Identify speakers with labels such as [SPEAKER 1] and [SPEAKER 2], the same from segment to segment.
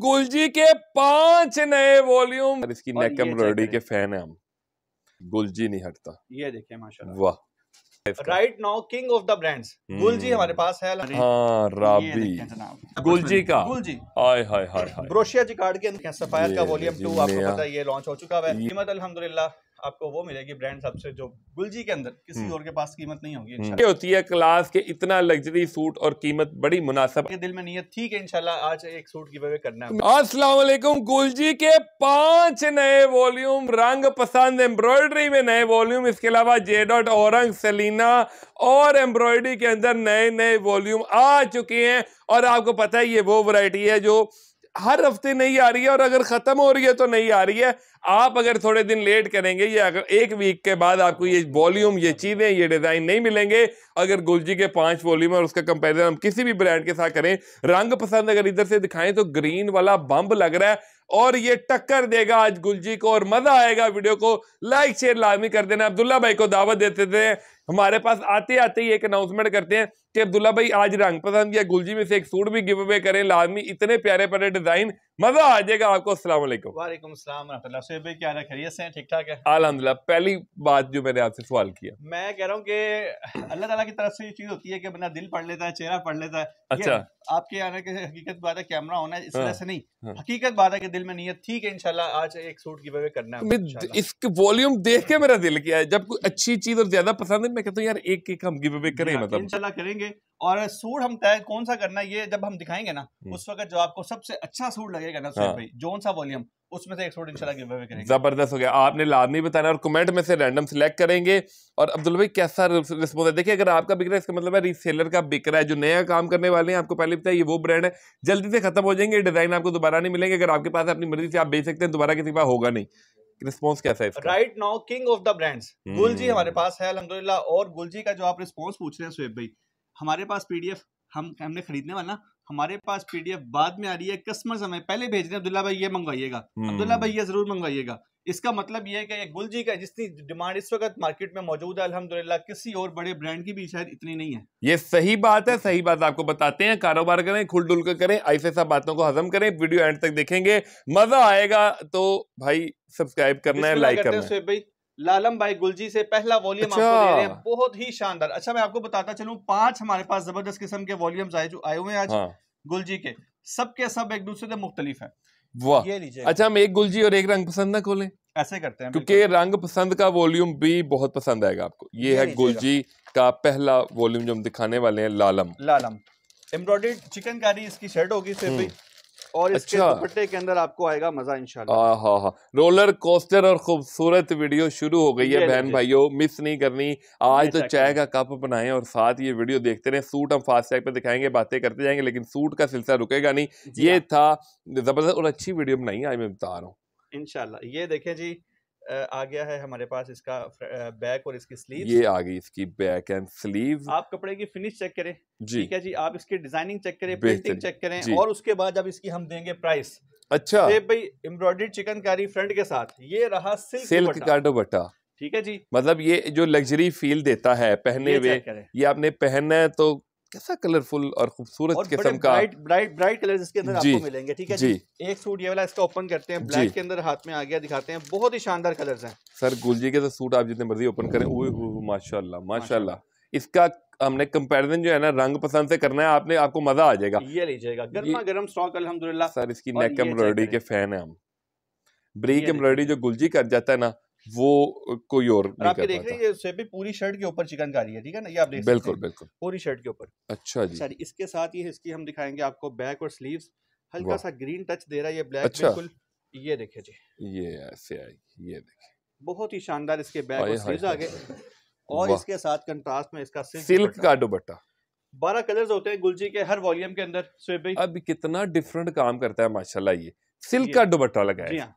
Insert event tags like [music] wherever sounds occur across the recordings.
[SPEAKER 1] गुलजी के पांच नए वॉल्यूम इसकी नेक एम्ब्रॉयडरी के फैन है हम गुलजी नहीं हटता ये देखिए माशाल्लाह वाह right now
[SPEAKER 2] king of the brands Gulji हमारे पास है हाँ राबी गुलजी का गुलजी
[SPEAKER 1] हाय हाय हाय
[SPEAKER 2] ब्रोशिया जी कार्ड के अंदर सफायर का वॉल्यूम टू आपको पता है ये लॉन्च हो चुका है कीमत अल्हम्दुलिल्लाह आपको वो मिलेगी ब्रांड सबसे जो गुलजी के अंदर किसी हम्म। और के पास कीमत नहीं होगी क्या हम्म।
[SPEAKER 1] होती है क्लास के इतना लग्जरी सूट और कीमत बड़ी मुनासब के दिल में नीयत थी कि इंशाल्लाह आज
[SPEAKER 2] एक सूट की वे करना
[SPEAKER 1] है अस्सलाम वालेकुम गुलजी के पांच नए वॉल्यूम रंग पसंद एम्ब्रॉयडरी में नए वॉल्यूम इसके अलावा जे डॉट औरंग सलीना और एम्ब्रॉयडरी के अंदर नए नए वॉल्यूम आ चुके हैं और आपको पता है ये वो वरायटी है जो हर हफ्ते नहीं आ रही है और अगर ख़त्म हो रही है तो नहीं आ रही है आप अगर थोड़े दिन लेट करेंगे या अगर एक वीक के बाद आपको ये वॉल्यूम ये चीज़ें ये डिज़ाइन नहीं मिलेंगे अगर गुलजी के पांच वॉल्यूम और उसका कंपैरिजन हम किसी भी ब्रांड के साथ करें रंग पसंद अगर इधर से दिखाएं तो ग्रीन वाला बम्ब लग रहा है और ये टक्कर देगा आज गुलजी को और मज़ा आएगा वीडियो को लाइक शेयर लाजमी कर देना अब्दुल्ला भाई को दावत देते थे हमारे पास आते आते ही एक अनाउंसमेंट करते हैं कि अब्दुल्ला भाई आज रंग पसंद या गुलजी में से एक सूट भी गिव अवे करें लाजमी इतने प्यारे प्यारे डिजाइन मजा आ जाएगा आपको असला ठीक ठाक है पहली बात जो मैंने आपसे सवाल किया
[SPEAKER 2] मैं कह रहा हूँ की अल्लाह तला की तरफ से ये चीज होती है कि बना दिल पढ़ लेता है चेहरा पढ़ लेता है अच्छा आपके आने के हकीकत बात है कैमरा होना है इस हाँ। तरह से नहीं हाँ। हकीकत बात है कि दिल में है ठीक है इंशाल्लाह आज एक सूट गिव अवे करना है
[SPEAKER 1] इसके वॉल्यूम देख के मेरा दिल किया है जब कोई अच्छी चीज और ज्यादा पसंद मैं कहता हूँ यार एक एक हम गिव अवे करें हाँ, मतलब इंशाल्लाह
[SPEAKER 2] करेंगे और सूट हम तय कौन सा करना ये जब हम दिखाएंगे ना हम्म। उस वक्त जो आपको सबसे अच्छा सूट लगेगा ना हाँ। सूट भाई जोन सा वॉल्यूम उसमें से एक सूट इंशाल्लाह गिव अवे करेंगे
[SPEAKER 1] जबरदस्त हो गया आपने लाजमी बताना और कमेंट में से रैंडम सिलेक्ट करेंगे और अब्दुल भाई कैसा रिस्पॉन्स है देखिए अगर आपका बिक रहा है इसका मतलब है रीसेलर का बिक रहा है जो नया काम करने वाले हैं आपको पहले बताया ये वो ब्रांड है जल्दी से खत्म हो जाएंगे डिजाइन आपको दोबारा नहीं मिलेंगे अगर आपके पास अपनी मर्जी से आप बेच सकते हैं दोबारा किसी के पास होगा नहीं रिस्पॉन्स कैसा है right
[SPEAKER 2] now king of the brands Gulji हमारे पास है अलहमदुल्ला और गुल जी का जो आप रिस्पॉन्स पूछ रहे हैं सुहेब भाई हमारे पास पीडीएफ हम हमने खरीदने वाला हमारे पास पीडीएफ बाद में आ रही है कस्टमर्स हमें पहले भेज रहे हैं अब्दुल्ला भाई ये मंगवाइएगा hmm. अब्दुल्ला भाई ये जरूर मंगवाइएगा इसका मतलब यह है कि गुलजी का जितनी डिमांड इस वक्त मार्केट में मौजूद है अलहमदुल्ला किसी और बड़े ब्रांड की भी शायद
[SPEAKER 1] इतनी नहीं है ये सही बात है सही बात आपको बताते हैं कारोबार करें खुल डुल कर करें ऐसे सब बातों को हजम करें वीडियो एंड तक देखेंगे मजा आएगा तो भाई सब्सक्राइब करना है लाइक करना है
[SPEAKER 2] भाई लालम भाई गुलजी से पहला वॉल्यूम अच्छा। आपको दे रहे हैं अच्छा। बहुत ही शानदार अच्छा मैं आपको बताता चलूं पांच हमारे पास जबरदस्त किस्म के वॉल्यूम्स आए जो आए हुए हैं आज हाँ। गुलजी के सबके सब एक दूसरे से मुख्तलिफ है
[SPEAKER 1] वाह अच्छा हम एक गुलजी और एक रंग पसंद ना खोलें ऐसे करते हैं क्योंकि रंग पसंद का वॉल्यूम भी बहुत पसंद आएगा आपको ये, ये है गुलजी का पहला वॉल्यूम जो हम दिखाने वाले हैं लालम
[SPEAKER 2] लालम चिकन चिकनकारी इसकी शर्ट होगी सिर्फ हम्म।
[SPEAKER 1] और इसके अच्छा। दुपट्टे
[SPEAKER 2] के अंदर आपको आएगा मजा इंशाल्लाह
[SPEAKER 1] हाँ हाँ रोलर कोस्टर और खूबसूरत वीडियो शुरू हो गई है बहन भाइयों मिस नहीं करनी आज तो चाय का कप बनाए और साथ ये वीडियो देखते रहे सूट हम फास्ट टैग पे दिखाएंगे बातें करते जाएंगे लेकिन सूट का सिलसिला रुकेगा नहीं ये हाँ। था जबरदस्त और अच्छी वीडियो बनाई आज मैं बता रहा हूँ
[SPEAKER 2] इनशाला ये देखें जी आ गया है हमारे पास इसका बैक और इसकी स्लीव ये आ
[SPEAKER 1] गई इसकी बैक एंड स्लीव
[SPEAKER 2] आप कपड़े की फिनिश चेक करें जी ठीक है जी आप इसकी डिजाइनिंग चेक करें प्रिंटिंग चेक करें और उसके बाद जब इसकी हम देंगे प्राइस अच्छा ये भाई एम्ब्रॉयडरी चिकनकारी फ्रंट के साथ ये रहा सिल्क सिल्क का
[SPEAKER 1] दुपट्टा ठीक है जी मतलब ये जो लग्जरी फील देता है पहने हुए ये, ये आपने पहनना है तो कैसा कलरफुल और खूबसूरत किस्म का ब्राइट
[SPEAKER 2] ब्राइट ब्राइट कलर इसके अंदर आपको मिलेंगे ठीक है जी जी एक सूट ये वाला इसका ओपन करते हैं ब्लैक के अंदर हाथ में आ गया दिखाते हैं बहुत ही शानदार कलर्स हैं
[SPEAKER 1] सर गुलजी के तो सूट आप जितने मर्जी ओपन करें माशाल्लाह माशाल्लाह इसका हमने कंपैरिजन जो है ना रंग पसंद से करना है आपने आपको मजा आ जाएगा
[SPEAKER 2] ये लीजिएगा गर्मा गर्म स्टॉक अलहमदुल्ला सर इसकी नेक एम्ब्रॉयडरी
[SPEAKER 1] के फैन है हम ब्रीक एम्ब्रॉयडरी जो गुलजी कर जाता है ना वो कोई और और आप देख
[SPEAKER 2] रहे हैं ये भी पूरी शर्ट के ऊपर चिकनकारी है ठीक है ना ये आप देख बिल्कुल बिल्कुल पूरी शर्ट के ऊपर अच्छा जी अच्छा इसके साथ ये इसकी हम दिखाएंगे आपको बैक और स्लीव हल्का सा ग्रीन टच दे रहा है ये ब्लैक अच्छा। बिल्कुल ये देखे जी
[SPEAKER 1] ये ऐसे आएगी ये देखे
[SPEAKER 2] बहुत ही शानदार इसके बैक और स्लीव आगे और इसके साथ कंट्रास्ट में इसका सिल्क का दुपट्टा
[SPEAKER 1] बारह कलर्स होते हैं गुलजी के हर वॉल्यूम के अंदर अब कितना डिफरेंट काम करता है माशाल्लाह ये सिल्क का दुपट्टा लगाया हाँ।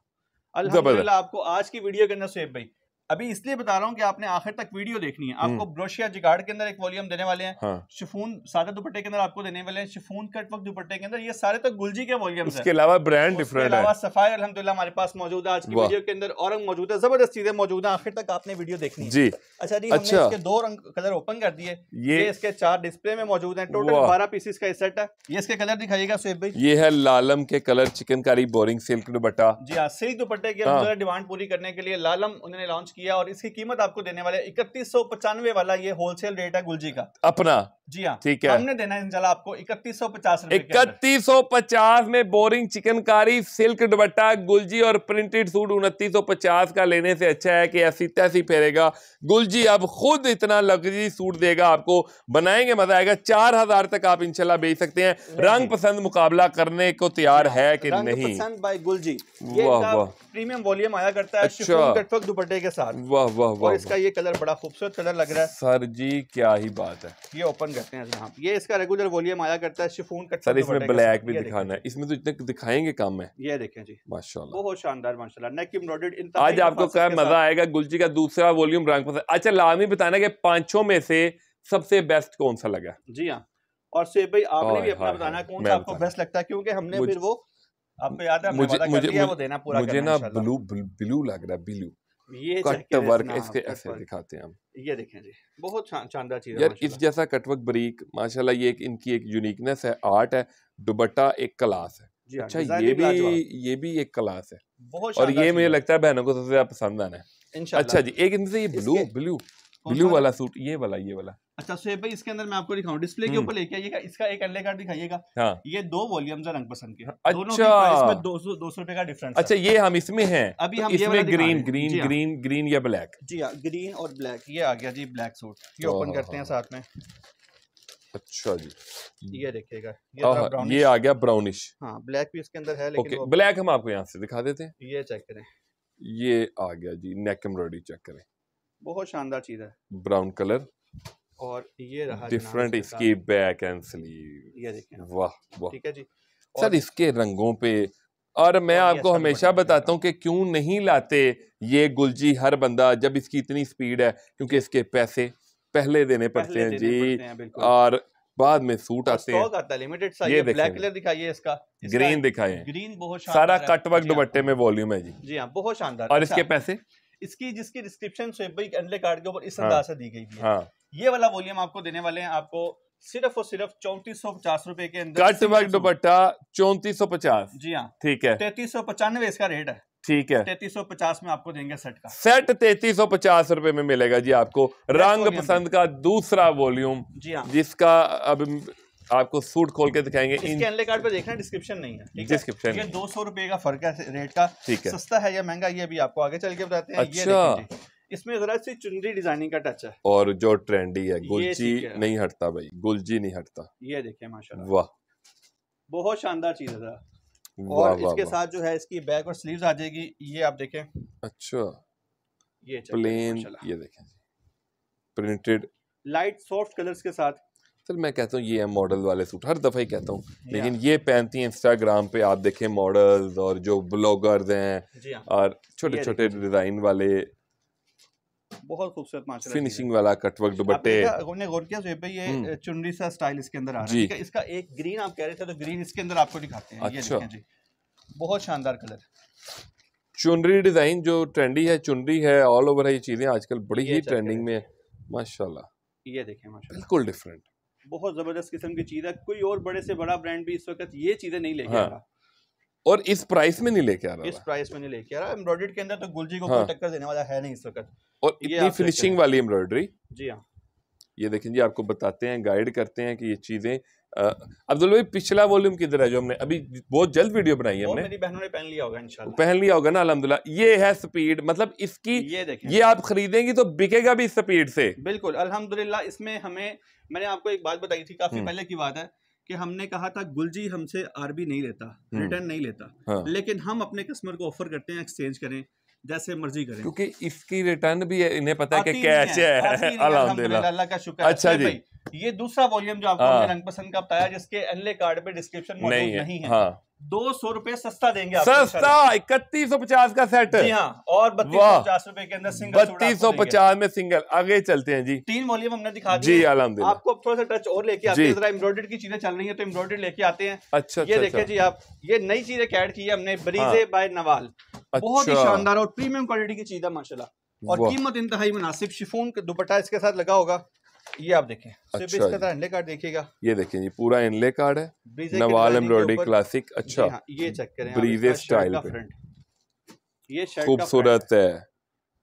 [SPEAKER 1] अल्हम्दुलिल्लाह आपको आज की वीडियो
[SPEAKER 2] के अंदर सुहेब भाई अभी इसलिए बता रहा हूँ कि आपने आखिर तक वीडियो देखनी है हम्म। आपको ब्रोशिया जिगार्ड के अंदर एक वॉल्यूम देने वाले हैं हाँ। शिफून सादा दुपट्टे के अंदर आपको देने वाले हैं शिफून कट वक्त दुपट्टे के अंदर ये सारे तो गुलजी के वॉल्यूम इसके अलावा
[SPEAKER 1] ब्रांड डिफरेंट है
[SPEAKER 2] सफाई अलहमदुल्ला हमारे पास मौजूद है आज की वीडियो के अंदर और रंग मौजूद है जबरदस्त चीजें मौजूद है आखिर तक आपने वीडियो देखनी जी अच्छा जी अच्छा इसके दो रंग कलर ओपन कर दिए ये इसके चार डिस्प्ले में मौजूद है टोटल बारह पीसेस का सेट है ये इसके कलर दिखाईगा सुहेब भाई ये है
[SPEAKER 1] लालम के colour chikankari boring silk dupatta
[SPEAKER 2] जी हाँ सिल्क दुपट्टे के हाँ। अंदर डिमांड पूरी करने के लिए लालम उन्होंने लॉन्च किया और इसकी कीमत आपको देने वाले इकतीस सौ पचानवे वाला ये होलसेल रेट है गुलजी का अपना जी हाँ ठीक है हमने देना है इंशाल्लाह आपको इकतीस सौ पचास इकतीस
[SPEAKER 1] सौ पचास में बोरिंग चिकनकारी सिल्क दुपट्टा गुलजी और प्रिंटेड सूट उनतीस सौ पचास का लेने से अच्छा है कि ऐसी तैसी फेरेगा गुलजी अब खुद इतना लग्जरी सूट देगा आपको बनाएंगे मजा आएगा चार हजार तक आप इनशाला बेच सकते हैं रंग पसंद मुकाबला करने को तैयार है कि नहीं पसंद बाय गुलजी वाह वाह
[SPEAKER 2] प्रीमियम वॉल्यूम आया करता है अच्छा। साथ
[SPEAKER 1] वाह वाह वाह और इसका
[SPEAKER 2] ये कलर बड़ा खूबसूरत कलर लग रहा है
[SPEAKER 1] सर जी क्या ही बात है
[SPEAKER 2] ये ओपन करते हैं हाँ। ये इसका रेगुलर वॉल्यूम आया करता है शिफोन का सर इसमें ब्लैक भी दिखाना
[SPEAKER 1] है इसमें तो इतने दिखाएंगे काम है ये देखें जी माशाल्लाह
[SPEAKER 2] बहुत शानदार माशाल्लाह नेक इन आज आपको क्या
[SPEAKER 1] मजा आएगा गुलजी का दूसरा वॉल्यूम रंग पसंद अच्छा लाजमी बताना की पांचों में से सबसे बेस्ट कौन सा लगा
[SPEAKER 2] जी हाँ और से भाई आपने भी अपना बताना कौन सा आपको बेस्ट लगता है क्योंकि हमने फिर वो आपको याद है मुझे मुझे वो देना पूरा मुझे ना
[SPEAKER 1] ब्लू ब्लू लग रहा है ब्लू ये कट वर्क इसके ऐसे दिखाते हैं हम
[SPEAKER 2] ये देखें जी बहुत शानदार चीज यार इस
[SPEAKER 1] जैसा कटवर्क बरीक माशाल्लाह ये एक इनकी एक यूनिकनेस है आर्ट है दुबट्टा एक क्लास है हाँ, अच्छा ये भी ये भी एक क्लास है और ये मुझे लगता है बहनों को सबसे ज्यादा पसंद आना है अच्छा जी एक इनसे ये ब्लू ब्लू ब्लू वाला सूट ये वाला ये वाला
[SPEAKER 2] अच्छा सुहेब भाई इसके अंदर मैं आपको दिखाऊं डिस्प्ले के हम्म। ऊपर लेके आइएगा इसका एक एलए कार्ड दिखाइएगा हाँ। ये दो वॉल्यूम है रंग पसंद के
[SPEAKER 1] अच्छा दोनों
[SPEAKER 2] दो सौ रुपए का डिफरेंस अच्छा ये
[SPEAKER 1] हम इसमें हैं अभी हम इसमें ग्रीन ग्रीन ग्रीन ग्रीन या ब्लैक
[SPEAKER 2] जी हाँ ग्रीन हाँ, और ब्लैक ये आ गया जी ब्लैक सूट ये ओपन करते हैं साथ में
[SPEAKER 1] अच्छा जी ये देखिएगा ये, आ गया ब्राउनिश
[SPEAKER 2] हाँ ब्लैक भी इसके अंदर है ब्लैक हम
[SPEAKER 1] आपको यहाँ से दिखा देते हैं ये चेक करें ये आ गया जी नेक एम्ब्रॉयडरी चेक करें
[SPEAKER 2] बहुत शानदार चीज है
[SPEAKER 1] ब्राउन कलर और ये रहा डिफरेंट इसकी बैक एंड स्लीव ये वाह वाह ठीक है जी सर इसके रंगों पे और मैं आपको हमेशा बताता हूँ कि क्यों नहीं लाते ये गुलजी हर बंदा जब इसकी इतनी स्पीड है क्योंकि इसके पैसे पहले देने पड़ते हैं जी और बाद में सूट आते हैं लिमिटेड ये, ब्लैक कलर दिखाइए इसका, ग्रीन दिखाए ग्रीन बहुत सारा कट वक्त हाँ। दुपट्टे में वॉल्यूम है जी
[SPEAKER 2] जी हाँ बहुत शानदार और इसके अच्छा। पैसे इसकी जिसकी डिस्क्रिप्शन स्वेब अंडले कार्ड के ऊपर इस हाँ। अंदाज से दी गई है हाँ। ये वाला वॉल्यूम आपको देने वाले हैं आपको सिर्फ और सिर्फ चौंतीस सौ पचास रूपए के अंदर कट वर्क
[SPEAKER 1] दुपट्टा चौंतीस सौ पचास जी हाँ ठीक है
[SPEAKER 2] तैतीस सौ पचानवे इसका रेट है
[SPEAKER 1] ठीक है तैतीस
[SPEAKER 2] सौ पचास में आपको देंगे सेट का
[SPEAKER 1] सेट तैतीस सौ पचास रूपए में मिलेगा जी आपको रंग पसंद का दूसरा वॉल्यूम जी हाँ जिसका अब आपको सूट खोल के दिखाएंगे इसके
[SPEAKER 2] कार्ड पे देखना डिस्क्रिप्शन नहीं है डिस्क्रिप्शन ये दो सौ रुपए का फर्क है
[SPEAKER 1] रेट का ठीक है सस्ता
[SPEAKER 2] है या महंगा ये भी आपको आगे चल के बताते हैं अच्छा इसमें जरा सी चुनरी डिजाइनिंग का टच है
[SPEAKER 1] और जो ट्रेंडी है गुलजी नहीं हटता भाई गुलजी नहीं हटता ये देखिए माशा वाह
[SPEAKER 2] बहुत शानदार चीज है और इसके साथ जो है इसकी बैक और स्लीव आ जाएगी ये आप देखे अच्छा ये प्लेन
[SPEAKER 1] ये देखे प्रिंटेड
[SPEAKER 2] लाइट सॉफ्ट कलर्स के
[SPEAKER 1] साथ सर मैं कहता हूँ ये है मॉडल वाले सूट हर दफ़ा ही कहता हूँ लेकिन ये पहनती हैं इंस्टाग्राम पे आप देखें मॉडल्स और जो ब्लॉगर्स हैं हाँ। और छोटे छोटे डिज़ाइन वाले
[SPEAKER 2] बहुत खूबसूरत मार्शल फिनिशिंग वाला कटवर्क दुपट्टे गौर किया तो ये हम्म। चुनरी सा स्टाइल इसके अंदर आ रहा है इसका एक ग्रीन आप कह रहे थे तो ग्रीन इसके अंदर आपको दिखाते हैं अच्छा ये जी बहुत शानदार कलर
[SPEAKER 1] चुनरी डिजाइन जो ट्रेंडी है चुनरी है ऑल ओवर है ये चीजें आजकल बड़ी ही ट्रेंडिंग में है माशाल्लाह ये देखें माशाल्लाह बिल्कुल डिफरेंट
[SPEAKER 2] बहुत ज़बरदस्त किस्म की चीज़ है कोई और बड़े से बड़ा ब्रांड भी इस वक्त ये चीज़ें नहीं लेके हाँ। आ रहा
[SPEAKER 1] और इस प्राइस में नहीं लेके आ रहा इस
[SPEAKER 2] प्राइस में नहीं लेके आ रहा एम्ब्रॉयडरी के अंदर तो गुलजी को हाँ। टक्कर देने वाला है नहीं इस वक्त
[SPEAKER 1] और इतनी फिनिशिंग वाली एम्ब्रॉयडरी जी हाँ ये देखें जी आपको बताते हैं गाइड करते हैं कि ये चीज़ें अब्दुल भाई पिछला वॉल्यूम किधर है जो हमने अभी बहुत जल्द वीडियो बनाई है हमने मेरी
[SPEAKER 2] बहनों ने पहन लिया होगा इंशाल्लाह पहन
[SPEAKER 1] लिया होगा ना अलहमदुल्ला ये है स्पीड मतलब इसकी ये ये आप खरीदेंगी तो बिकेगा भी स्पीड से
[SPEAKER 2] बिल्कुल अल्हम्दुलिल्लाह इसमें हमें मैंने आपको एक बात बताई थी काफी हम्म। पहले की बात है कि हमने कहा था गुलजी हमसे आरबी नहीं लेता हम्म। रिटर्न नहीं लेता हाँ। लेकिन हम अपने कस्टमर को ऑफर करते हैं एक्सचेंज करें जैसे मर्जी करें क्योंकि
[SPEAKER 1] इसकी रिटर्न भी है इन्हें पता है कि कैश है अल्हम्दुलिल्लाह का शुक्र अच्छा जी
[SPEAKER 2] ये दूसरा वॉल्यूम जो आपको हाँ। रंग पसंद का बताया जिसके अनले कार्ड पे डिस्क्रिप्शन नहीं है, नहीं है। हाँ। दो सौ रुपए सस्ता देंगे सस्ता
[SPEAKER 1] इकतीस सौ पचास का सेट जी हाँ और बत्तीस सौ पचास
[SPEAKER 2] रुपए के अंदर सिंगल बत्तीस सौ पचास
[SPEAKER 1] में सिंगल आगे चलते हैं जी तीन वॉल्यूम हमने दिखा जी अलहमदुल्ला
[SPEAKER 2] आपको थोड़ा सा टच और लेके आते हैं जरा की चीजें चल रही है तो एम्ब्रॉयडरी लेके आते हैं अच्छा ये अच्छा, देखे अच्छा। जी आप ये नई चीजें कैड की है हमने ब्रीजे बाय नवाल बहुत ही अच्छा। शानदार और प्रीमियम क्वालिटी की चीज है माशाल्लाह और कीमत इंतहाई मुनासिब शिफोन दुपट्टा इसके साथ लगा होगा ये आप देखें अच्छा इनले कार्ड देखिएगा
[SPEAKER 1] ये देखें अच्छा। हाँ, ये पूरा इनले कार्ड है नवाल एम्ब्रॉयडरी क्लासिक अच्छा ये चेक करें ब्रीजे स्टाइल पे
[SPEAKER 2] ये शर्ट खूबसूरत है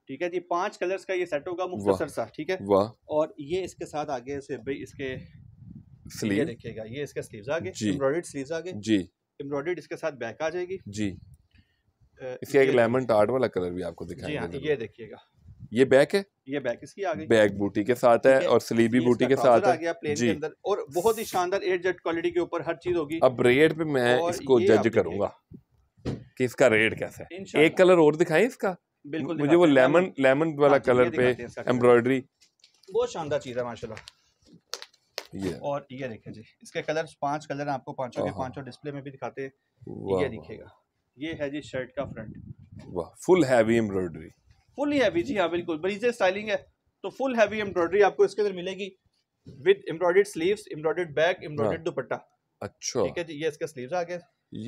[SPEAKER 2] ठीक है जी पांच कलर्स का ये सेट होगा मुख्तसर सा ठीक है वाह और ये इसके साथ आगे से इसके
[SPEAKER 1] स्लीव देखिएगा ये इसके स्लीव्स आगे एम्ब्रॉयडर्ड स्लीव्स आगे जी
[SPEAKER 2] एम्ब्रॉयडर्ड इसके साथ बैक आ जाएगी
[SPEAKER 1] जी इसका एक लेमन टार्ट वाला कलर भी आपको दिखाई दिखाएंगे हाँ, ये देखिएगा ये बैक है ये बैक इसकी आ गई बैक बूटी के साथ है और स्लीवी बूटी के साथ है जी
[SPEAKER 2] और बहुत ही शानदार एयर जेट क्वालिटी के ऊपर हर चीज होगी अब रेट
[SPEAKER 1] पे मैं इसको जज करूंगा कि इसका रेट कैसा है एक कलर और दिखाएं इसका बिल्कुल मुझे वो लेमन लेमन वाला हाँ, कलर पे एम्ब्रॉयडरी
[SPEAKER 2] बहुत शानदार चीज है माशाल्लाह ये और ये देखें जी इसके कलर पांच कलर आपको पांचों के पांचों डिस्प्ले में भी दिखाते ये दिखेगा ये है जी शर्ट का फ्रंट
[SPEAKER 1] वाह full heavy embroidery
[SPEAKER 2] full heavy जी हाँ बिल्कुल बरीजे स्टाइलिंग है तो फुल हैवी एम्ब्रॉयडरी आपको इसके अंदर मिलेगी with embroidered sleeves embroidered back embroidered dupatta अच्छा ठीक है जी ये इसके स्लीव्स आ गया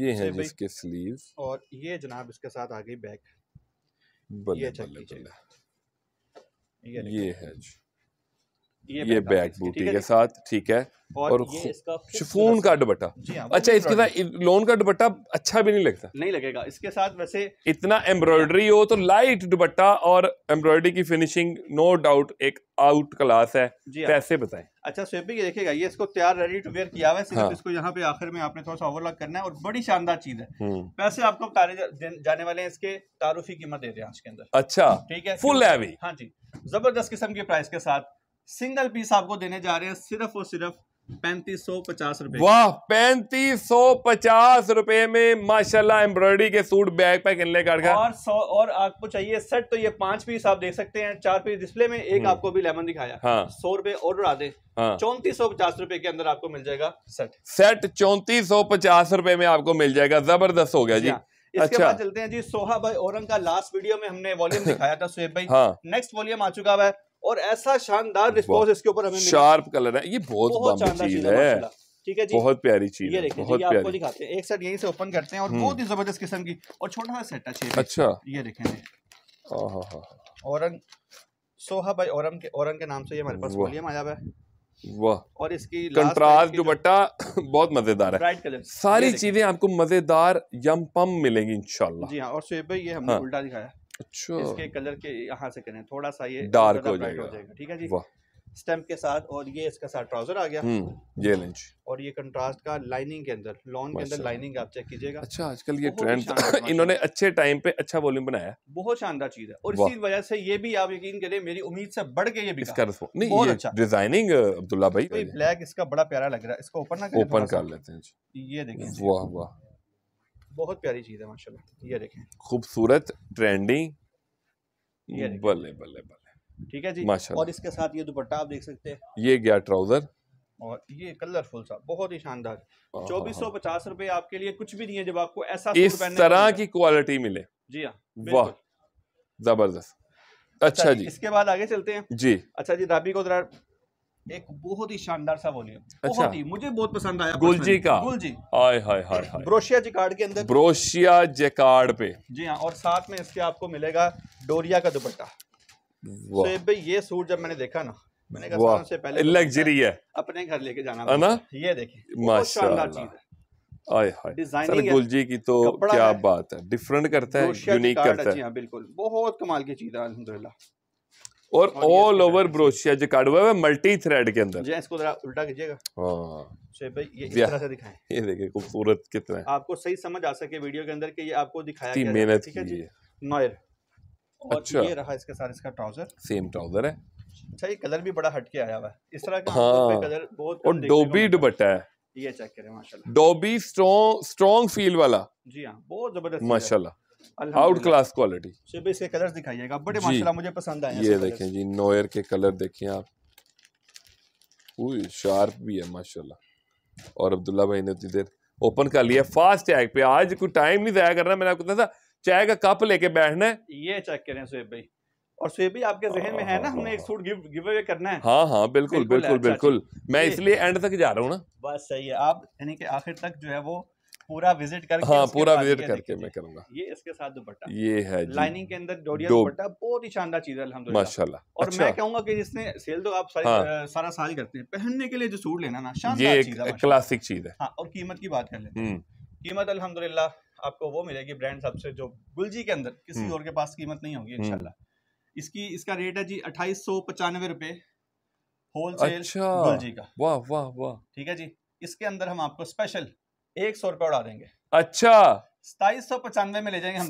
[SPEAKER 2] ये है इसके स्लीव्स और ये जनाब इसके साथ आ गई
[SPEAKER 1] बैक ये चेक कीजिएगा ये है जी ये बैक बूटी के साथ ठीक है और शिफून का दुपट्टा हाँ, अच्छा इसके साथ लोन का दुपट्टा अच्छा भी नहीं लगता
[SPEAKER 2] नहीं लगेगा इसके साथ वैसे
[SPEAKER 1] इतना एम्ब्रॉयडरी हो तो लाइट दुपट्टा और एम्ब्रॉयडरी की फिनिशिंग नो डाउट एक आउट क्लास है हाँ। पैसे बताएं अच्छा स्वेप ये
[SPEAKER 2] देखिएगा ये इसको तैयार रेडी टू वेयर किया हुआ है हाँ। इसको यहाँ पे आखिर में आपने थोड़ा सा ओवरलॉक करना है और बड़ी शानदार चीज है हम्म। पैसे आपको तारे जाने वाले हैं इसके तारुफी कीमत दे रहे हैं आज के अंदर अच्छा ठीक है फुल है अभी हाँ जी जबरदस्त किस्म के प्राइस के साथ सिंगल पीस आपको देने जा रहे हैं सिर्फ और सिर्फ पैंतीस सौ पचास रुपए वाह
[SPEAKER 1] पैंतीस सौ पचास रुपए में माशाल्लाह एम्ब्रॉयडरी के suit bag pack inlay card का और सौ
[SPEAKER 2] और आपको चाहिए सेट तो ये पांच पीस आप देख सकते हैं चार पीस डिस्प्ले में एक हम्म। आपको भी लेमन दिखाया हाँ। सौ रुपए और आधे हाँ। चौंतीस सौ पचास रुपए के अंदर आपको मिल जाएगा सेट
[SPEAKER 1] सेट चौंतीस सौ पचास रुपए में आपको मिल जाएगा जबरदस्त हो गया जी इसके अच्छा। बाद
[SPEAKER 2] चलते हैं जी सोहा भाई औरंग का लास्ट वीडियो में हमने वॉल्यूम [laughs] दिखाया था सुहेब भाई हाँ। नेक्स्ट वॉल्यूम आ चुका है और ऐसा शानदार रिस्पॉन्स इसके ऊपर हमें शार्प
[SPEAKER 1] कलर है ये बहुत शानदार चीज है ठीक है जी बहुत प्यारी चीज ये देखिए बहुत प्यारी आपको दिखाते
[SPEAKER 2] हैं एक सेट यहीं से ओपन करते हैं और हम्म। बहुत ही जबरदस्त किस्म की और छोटा सा सेट है अच्छा ये देखें औरंग सोहा भाई औरंग के औरंग के नाम से ये हमारे पास वॉल्यूम आया हुआ है
[SPEAKER 1] वाह और इसकी कंट्रास्ट दुपट्टा [laughs] बहुत मजेदार है सारी चीजें आपको मजेदार यम पम मिलेंगी इंशाल्लाह
[SPEAKER 2] जी हाँ और सोहेब भाई ये हमने हाँ। उल्टा दिखाया अच्छा इसके कलर के यहाँ से करें थोड़ा सा ये डार्क हो जाएगा ठीक है जी स्टेम्प के साथ और ये इसका साथ ट्राउजर आ गया हम्म, ये लें और ये कंट्रास्ट का लाइनिंग के अंदर लॉन के अंदर लाइनिंग आप चेक कीजिएगा अच्छा आजकल ये ट्रेंड [laughs] इन्होंने
[SPEAKER 1] अच्छे टाइम पे अच्छा वॉल्यूम बनाया
[SPEAKER 2] बहुत शानदार चीज है और इसी वजह से ये भी आप यकीन करें मेरी उम्मीद से बढ़ के ये इसका नहीं बहुत अच्छा
[SPEAKER 1] डिजाइनिंग अब्दुल्ला भाई
[SPEAKER 2] ब्लैक इसका बड़ा प्यारा लग रहा है इसको ओपन ना ओपन कर लेते हैं ये देखिए वाह वाह बहुत प्यारी चीज़ है माशाल्लाह ये देखें
[SPEAKER 1] खूबसूरत ट्रेंडिंग बल्ले बल्ले बल्ले ठीक है जी और
[SPEAKER 2] इसके साथ ये दुपट्टा आप देख सकते
[SPEAKER 1] हैं ये गया ट्राउजर
[SPEAKER 2] और ये कलरफुल सा बहुत ही शानदार चौबीस सौ पचास रूपए आपके लिए कुछ भी नहीं है जब आपको ऐसा इस तरह
[SPEAKER 1] की क्वालिटी मिले
[SPEAKER 2] जी हाँ वाह
[SPEAKER 1] जबरदस्त अच्छा, अच्छा जी इसके
[SPEAKER 2] बाद आगे चलते हैं जी अच्छा जी राबी को एक बहुत ही शानदार सा वॉल्यूम अच्छा। बहुत ही मुझे बहुत पसंद आया गुलजी का गुलजी
[SPEAKER 1] हाय हाय हाय हाय
[SPEAKER 2] ब्रोशिया जेकार्ड के अंदर
[SPEAKER 1] ब्रोशिया जेकार्ड पे
[SPEAKER 2] जी हाँ और साथ में इसके आपको मिलेगा डोरिया का दुपट्टा तो भाई ये सूट जब मैंने देखा ना मैंने कहा से पहले लग्जरी तो है अपने घर लेके जाना ये देखिए माशाल्लाह
[SPEAKER 1] गुल जी की तो क्या बात है डिफरेंट करता है यूनिक करता है
[SPEAKER 2] बिल्कुल बहुत कमाल की चीज है अलहमदुल्ला
[SPEAKER 1] और ऑल ओवर ब्रोशिया जिकार्ड हुआ है मल्टी थ्रेड के अंदर
[SPEAKER 2] इसको जरा उल्टा कीजिएगा
[SPEAKER 1] हाँ ये इस तरह से दिखाएं ये देखिए खूबसूरत कितना है
[SPEAKER 2] आपको सही समझ आ सके वीडियो के अंदर कि ये आपको दिखाया गया मेहनत ठीक है जी नॉयर अच्छा ये रहा इसके साथ इसका ट्राउजर
[SPEAKER 1] सेम ट्राउजर है
[SPEAKER 2] अच्छा ये कलर भी बड़ा हटके आया हुआ है इस तरह का हाँ कलर बहुत और डोबी दुपट्टा है ये चेक करें माशाल्लाह
[SPEAKER 1] डोबी स्ट्रॉन्ग स्ट्रॉन्ग फील वाला जी हां
[SPEAKER 2] बहुत जबरदस्त माशाल्लाह आउट क्लास क्वालिटी इसके कलर दिखाइएगा बड़े माशाल्लाह मुझे पसंद आए ये देखें
[SPEAKER 1] जी नोयर के कलर देखें आप शार्प भी है माशाल्लाह और अब्दुल्ला भाई ने तो इतनी देर ओपन कर लिया फास्ट टैग पे आज कोई टाइम नहीं जाया करना मैंने आपको था चाय का कप लेके बैठना है ये चेक करें सुहेब भाई और सुहेब भाई आपके जहन में है ना हमने एक सूट गिव गिव अवे करना है हाँ हाँ बिल्कुल बिल्कुल बिल्कुल अच्छा, अच्छा। मैं इसलिए एंड तक जा रहा हूँ ना
[SPEAKER 2] बस सही है आप यानी कि आखिर तक जो है वो पूरा विजिट करके हाँ पूरा विजिट करके मैं करूंगा ये इसके साथ दुपट्टा ये है लाइनिंग के अंदर डोरिया दुपट्टा बहुत ही शानदार चीज है माशाल्लाह और अच्छा। मैं कहूंगा कि जिसने सेल तो आप सारी, हाँ। सारा साल करते हैं पहनने के लिए जो सूट लेना ना शानदार चीज है
[SPEAKER 1] क्लासिक चीज है
[SPEAKER 2] हाँ, और कीमत की बात कर लेते हैं हम्म। कीमत अल्हम्दुलिल्लाह आपको वो मिलेगी ब्रांड सबसे जो गुलजी के अंदर किसी हम्म। और के पास कीमत नहीं होगी हम्म। इनशाला इसकी इसका रेट है जी अट्ठाईस सौ पचानवे रुपए होलसेल अच्छा। गुलजी का
[SPEAKER 1] वाह वाह वाह
[SPEAKER 2] ठीक है जी इसके अंदर हम आपको स्पेशल एक सौ रुपया उड़ा देंगे अच्छा सताईस सौ पचानवे में ले जाएंगे हम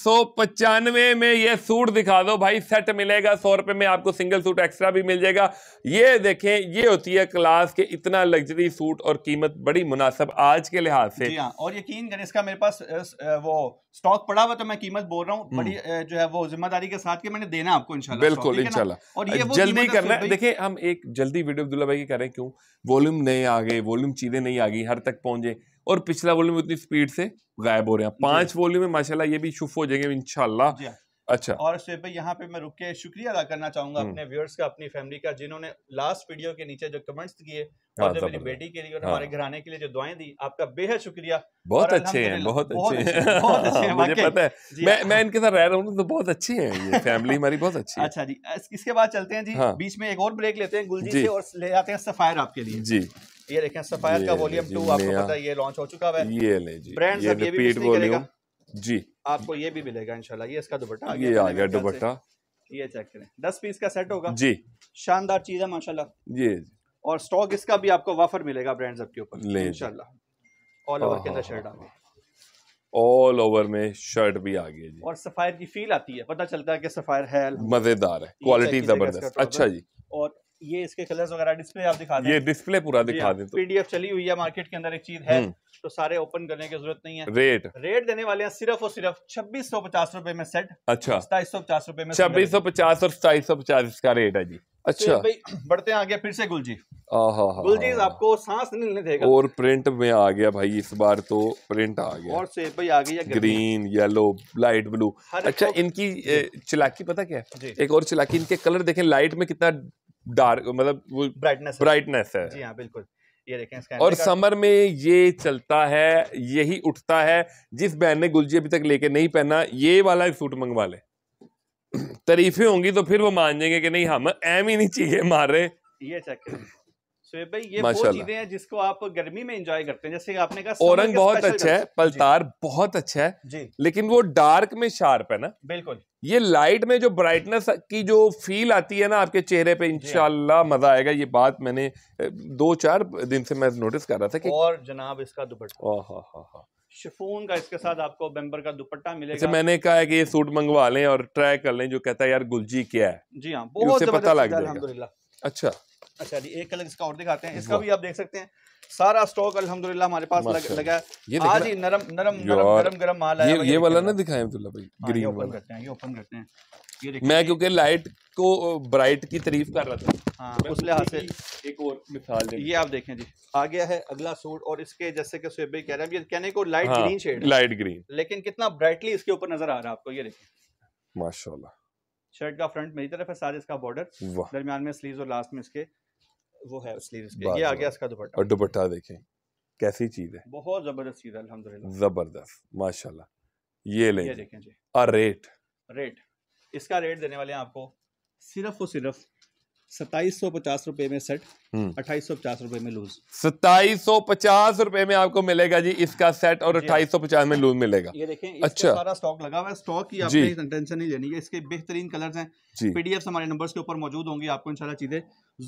[SPEAKER 1] सौ में ये सूट दिखा दो भाई सेट मिलेगा सौ रुपए में आपको सिंगल सूट एक्स्ट्रा भी मिल जाएगा ये देखें ये होती है क्लास के इतना लग्जरी सूट और कीमत बड़ी मुनासब आज के लिहाज से हाँ,
[SPEAKER 2] और यकीन करें इसका मेरे पास वो स्टॉक पड़ा हुआ तो मैं कीमत बोल रहा हूँ हम्म। बड़ी जो है वो जिम्मेदारी के साथ के मैंने देना आपको बिल्कुल इनशाला और ये जल्दी करना है
[SPEAKER 1] देखिये हम एक जल्दी वीडियो अब्दुल्ला भाई की करें क्यों वॉल्यूम नहीं आ गए वॉल्यूम चीजें नहीं आ गई हर तक पहुंचे और पिछला वॉल्यूम उतनी स्पीड से गायब हो रहे हैं पांच वॉल्यूम में माशाला ये भी शुफ हो जाएंगे इनशाला हाँ। अच्छा
[SPEAKER 2] और शेब भाई यहाँ पे मैं रुक के शुक्रिया अदा करना चाहूंगा हम्म। अपने व्यूअर्स का अपनी फैमिली का जिन्होंने लास्ट वीडियो के नीचे जो कमेंट्स किए हाँ, और जो मेरी बेटी के लिए और हाँ। हमारे घराने के लिए जो दुआएं दी आपका बेहद शुक्रिया बहुत अच्छे हैं बहुत अच्छे [laughs] मुझे पता है मैं
[SPEAKER 1] मैं इनके साथ रह रहा हूँ तो बहुत अच्छी है ये फैमिली हमारी बहुत अच्छी अच्छा जी
[SPEAKER 2] इसके बाद चलते हैं जी बीच में एक और ब्रेक लेते हैं गुलजी से और ले आते हैं
[SPEAKER 1] सफायर आपके लिए जी
[SPEAKER 2] ये देखें सफायर का वॉल्यूम टू आपको पता है ये लॉन्च हो चुका है ये ले जी ब्रांड ये, ये भी करेगा जी आपको ये भी मिलेगा इंशाल्लाह ये इसका दुपट्टा ये आ गया दुपट्टा ये चेक करें दस पीस का सेट होगा जी शानदार चीज है माशाल्लाह ये और स्टॉक इसका भी आपको वाफर मिलेगा ब्रांड्स के ऊपर
[SPEAKER 1] इंशाल्लाह
[SPEAKER 2] ऑल ओवर के अंदर शर्ट आ गई
[SPEAKER 1] ऑल ओवर में शर्ट भी आ गई जी
[SPEAKER 2] और सफायर की फील आती है पता चलता है कि सफायर है
[SPEAKER 1] मजेदार है क्वालिटी जबरदस्त अच्छा जी
[SPEAKER 2] और ये इसके कलर्स वगैरह डिस्प्ले आप दिखा दें तो ये
[SPEAKER 1] डिस्प्ले पूरा दिखा दें तो।
[SPEAKER 2] पीडीएफ चली हुई है मार्केट के अंदर एक चीज है हम्म। तो सारे ओपन करने की जरूरत नहीं है रेट रेट देने वाले हैं सिर्फ और सिर्फ छब्बीस सौ पचास रुपए में सेट अच्छा सताईस सौ पचास रुपए में छब्बीस सौ
[SPEAKER 1] पचास और सताईस सौ पचास इसका रेट है जी तो अच्छा भाई बढ़ते हैं आगे फिर से गुलजी गुलजी
[SPEAKER 2] आपको सांस नहीं लेने देगा और
[SPEAKER 1] प्रिंट में आ गया भाई इस बार तो प्रिंट आ गया और से भाई आ गया ग्रीन येलो लाइट ब्लू अच्छा इनकी चिलाकी पता क्या है एक और चिलाकी इनके कलर देखें लाइट में कितना डार्क मतलब वो ब्राइटनेस ब्राइटनेस है
[SPEAKER 2] जी हाँ बिल्कुल ये देखें इसका और समर
[SPEAKER 1] में ये चलता है यही उठता है जिस बहन ने गुलजी अभी तक लेके नहीं पहना ये वाला सूट मंगवा ले [clears throat] तारीफें होंगी तो फिर वो मान जाएंगे कि नहीं हम एम ही नहीं चाहिए मार रहे
[SPEAKER 2] ये चेक तो चीजें हैं जिसको आप गर्मी में एंजॉय करते हैं जैसे आपने कहा औरंग बहुत अच्छा है
[SPEAKER 1] पलतार बहुत अच्छा है जी लेकिन वो डार्क में शार्प है ना बिल्कुल ये लाइट में जो ब्राइटनेस की जो फील आती है ना आपके चेहरे पे इनशाला मजा आएगा ये बात मैंने दो चार दिन से मैं नोटिस कर रहा था कि और जनाब इसका दुपट्टा
[SPEAKER 2] शिफोन का इसके साथ आपको बेम्बर का दुपट्टा मिलेगा अच्छा, मैंने
[SPEAKER 1] कहा है कि ये सूट मंगवा लें और ट्राई कर लें जो कहता है यार गुलजी क्या है जी हाँ बहुत पता लग जाएगा अच्छा
[SPEAKER 2] अच्छा जी एक कलर इसका और दिखाते हैं इसका भी आप देख सकते हैं सारा स्टॉक अल्हम्दुलिल्लाह हमारे पास लग, लगा ये आज ही नरम नरम नरम गरम माल आया ये, ये वाला ना दिखाएं अब्दुल्ला भाई ग्रीन हाँ, ओपन करते हैं ये ओपन करते हैं ये मैं
[SPEAKER 1] क्योंकि लाइट को ब्राइट की तारीफ कर रहा था हाँ उस
[SPEAKER 2] लिहाज से एक और मिसाल ये आप देखें जी आ गया है अगला सूट और इसके जैसे कि सुहेब भाई कह रहे हैं ये कहने को light green shade light green लेकिन कितना ब्राइटली इसके ऊपर नजर आ रहा है आपको ये देखें माशाल्लाह शर्ट का फ्रंट मेरी तरफ है सारे इसका बॉर्डर दरमियान में स्लीव और लास्ट में इसके वो है स्लीव्स के ये आ गया इसका दुपट्टा और
[SPEAKER 1] दुपट्टा देखें कैसी चीज़ है बहुत
[SPEAKER 2] ज़बरदस्त चीज़ है अल्हम्दुलिल्लाह ज़बरदस्त
[SPEAKER 1] माशाल्लाह ये लें ये देखें जी और रेट
[SPEAKER 2] रेट इसका रेट देने वाले हैं आपको सिर्फ और सिर्फ सत्ताईस सौ पचास रूपए में सेट हम्म। अट्ठाईस
[SPEAKER 1] पचास में लूज सत्ताईस आपको मिलेगा जी इसका सेट और हाँ। अट्ठाईस सौ पचास में लूज मिलेगा ये देखें अच्छा सारा
[SPEAKER 2] स्टॉक लगा हुआ है स्टॉक की आपने टेंशन नहीं लेनी है इसके बेहतरीन कलर्स हैं पीडीएफ हमारे नंबर्स के ऊपर मौजूद होंगे आपको इंशाल्लाह चीजें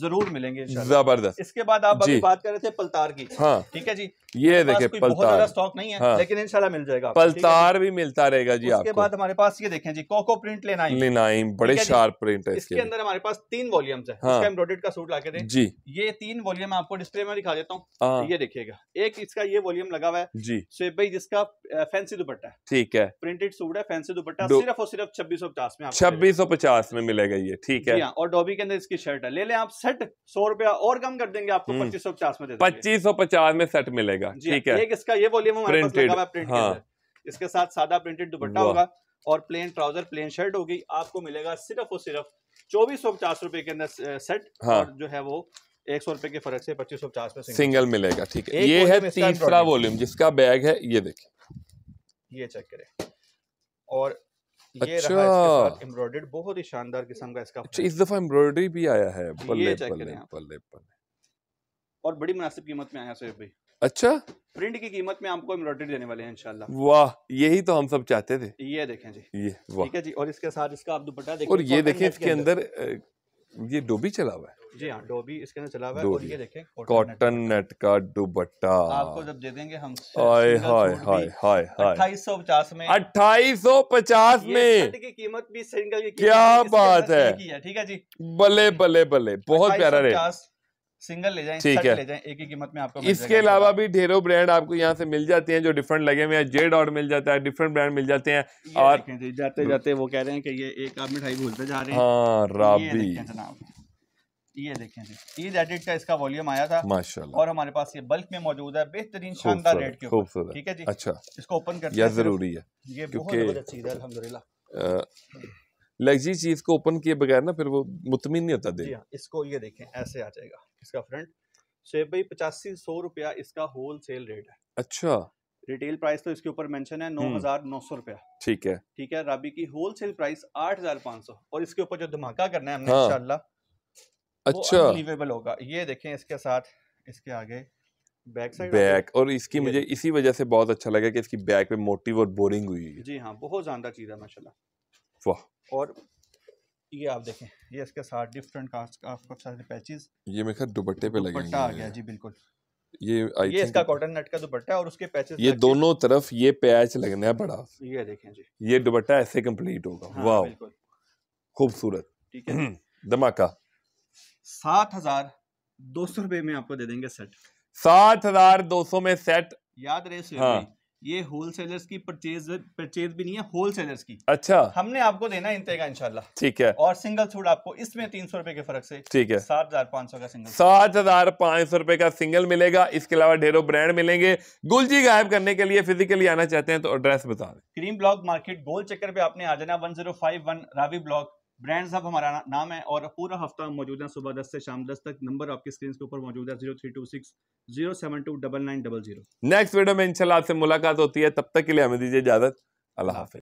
[SPEAKER 2] जरूर मिलेंगे जबरदस्त इसके बाद आप अभी बात कर रहे थे पलतार की हाँ ठीक है जी ये देखे पलतार स्टॉक नहीं है हाँ। लेकिन इनशाला मिल जाएगा पलतार
[SPEAKER 1] भी मिलता रहेगा जी आपके बाद
[SPEAKER 2] हमारे पास ये देखे जी कोको प्रिंट लेना लेना बड़े शार्प प्रिंट है इसके अंदर हमारे पास तीन वॉल्यूम्स है हाँ, इसका एम्ब्रॉइडेड का सूट जी ये तीन वॉल्यूम आपको डिस्प्ले में दिखा देता हूँ हाँ। ये देखिएगा एक इसका ये वॉल्यूम लगा हुआ है जी भाई जिसका फैंसी दुपट्टा है ठीक है प्रिंटेड सूट है फैंसी दुपट्टा सिर्फ और सिर्फ छब्बीस में छब्बीस
[SPEAKER 1] सौ पचास में मिलेगा ये ठीक है हाँ, और
[SPEAKER 2] डॉबी के अंदर इसकी शर्ट है ले लें आप सेट सौ रुपया और कम कर देंगे आपको हम्म। पच्चीस सौ पचास में पच्चीस
[SPEAKER 1] सौ पचास में सेट मिलेगा हाँ, ठीक है एक
[SPEAKER 2] इसका ये वॉल्यूम लगा प्रिंट इसके साथ सादा प्रिंटेड दुपट्टा होगा और प्लेन ट्राउजर प्लेन शर्ट होगी आपको मिलेगा सिर्फ और सिर्फ चौबीस सौ पचास रुपए के अंदर सेट हाँ। और जो है वो एक सौ रुपए के फर्क से पच्चीस सौ पचास में सिंगल
[SPEAKER 1] मिलेगा ठीक है ये है तीसरा वॉल्यूम जिसका बैग है ये देखिए
[SPEAKER 2] ये चेक करें और ये अच्छा एम्ब्रॉयडर्ड बहुत ही शानदार किस्म का इसका अच्छा इस
[SPEAKER 1] दफा एम्ब्रॉयडरी भी आया है पल्ले, पल्ले, पल्ले, बल्ले
[SPEAKER 2] और बड़ी मुनासिब कीमत में आया सर भाई अच्छा प्रिंट की कीमत में आपको एम्ब्रॉयडरी देने वाले हैं इंशाल्लाह
[SPEAKER 1] वाह यही तो हम सब चाहते थे ये देखें जी ये वाह ठीक
[SPEAKER 2] है जी और इसके साथ इसका आप दुपट्टा देखें और ये देखें इसके अंदर
[SPEAKER 1] ये डोबी चला हुआ है
[SPEAKER 2] जी हाँ डोबी इसके अंदर चला हुआ है और ये देखें कॉटन
[SPEAKER 1] नेट का दुपट्टा आपको जब दे देंगे हम हाय हाय हाय हाय अट्ठाईस सौ पचास में अट्ठाईस सौ पचास की
[SPEAKER 2] कीमत भी सिंगल की क्या बात है ठीक है जी
[SPEAKER 1] भले भले भले बहुत प्यारा रेट
[SPEAKER 2] सिंगल ले जाए ठीक है ले जाएं एक ही कीमत में आपको इसके अलावा
[SPEAKER 1] भी ढेरों ब्रांड आपको यहाँ से मिल जाते हैं जो डिफरेंट लगे हुए हैं जे डॉट मिल जाता है डिफरेंट ब्रांड मिल जाते हैं और जाते जाते वो कह रहे हैं कि ये एक आप मिठाई भूलते जा रहे हैं राबी हाँ, ये
[SPEAKER 2] देखें ईद एडिट का इसका वॉल्यूम आया था माशाल्लाह और हमारे पास ये बल्क में मौजूद है बेहतरीन शानदार रेट के खूबसूरत ठीक है जी अच्छा इसको ओपन करते हैं जरूरी है ये बहुत अच्छी है
[SPEAKER 1] अल्हम्दुलिल्लाह चीज को ओपन किए बगैर ना फिर वो मुतमिन नहीं होता देखिए हाँ,
[SPEAKER 2] इसको ये देखें ऐसे आ जाएगा इसका फ्रंट शेप भाई पचासी सौ रुपया इसका होल सेल रेट है अच्छा रिटेल प्राइस तो इसके ऊपर मेंशन है नौ हम्म। हजार नौ सौ रुपया ठीक है ठीक है राबी की होल सेल प्राइस आठ हजार पाँच सौ और इसके ऊपर जो धमाका करना है हमने हाँ। इंशाल्लाह अच्छा अनबिलीवेबल होगा ये देखें इसके साथ इसके आगे बैक साइड बैक
[SPEAKER 1] और इसकी मुझे इसी वजह से बहुत अच्छा लगा कि इसकी बैक पे मोटिव और बोरिंग हुई है
[SPEAKER 2] जी हाँ बहुत ज्यादा चीज है माशाल्लाह वाह और ये आप देखें ये इसके साथ डिफरेंट आपको सारे पैचेस
[SPEAKER 1] ये मेरे ख्याल दुपट्टे पे लगे दुपट्टा आ गया जी बिल्कुल ये ये इसका
[SPEAKER 2] कॉटन नेट का दुपट्टा और उसके पैचेस ये
[SPEAKER 1] दोनों तरफ ये पैच लगने हैं बड़ा ये देखें जी ये दुपट्टा ऐसे कंप्लीट होगा हाँ, वाह खूबसूरत ठीक है [clears throat] धमाका
[SPEAKER 2] सात हजार दो सौ रुपए में आपको दे देंगे सेट सात हजार दो
[SPEAKER 1] सौ में सेट
[SPEAKER 2] याद रहे हाँ ये होलसेलर्स की परचेज परचेज भी नहीं है होलसेलर्स की अच्छा हमने आपको देना है इंतहा इंशाल्लाह ठीक है और सिंगल सूट आपको इसमें तीन सौ रुपए के फर्क से ठीक है सात हजार पांच सौ का सिंगल
[SPEAKER 1] सात हजार पांच सौ रुपए का सिंगल मिलेगा इसके अलावा ढेरों ब्रांड मिलेंगे गुलजी गायब करने के लिए फिजिकली आना चाहते हैं तो एड्रेस बता दें
[SPEAKER 2] क्रीम ब्लॉक मार्केट गोल चक्कर पे आपने आ जाना one zero five one Ravi block brands hub हमारा नाम है और पूरा हफ्ता हम मौजूद है सुबह दस से शाम दस तक नंबर आपकी स्क्रीन के ऊपर मौजूद है zero three two six zero seven two double nine double zero
[SPEAKER 1] next video में इंशाल्लाह आपसे मुलाकात होती है तब तक के लिए हमें दीजिए इजाजत अल्लाह हाफिज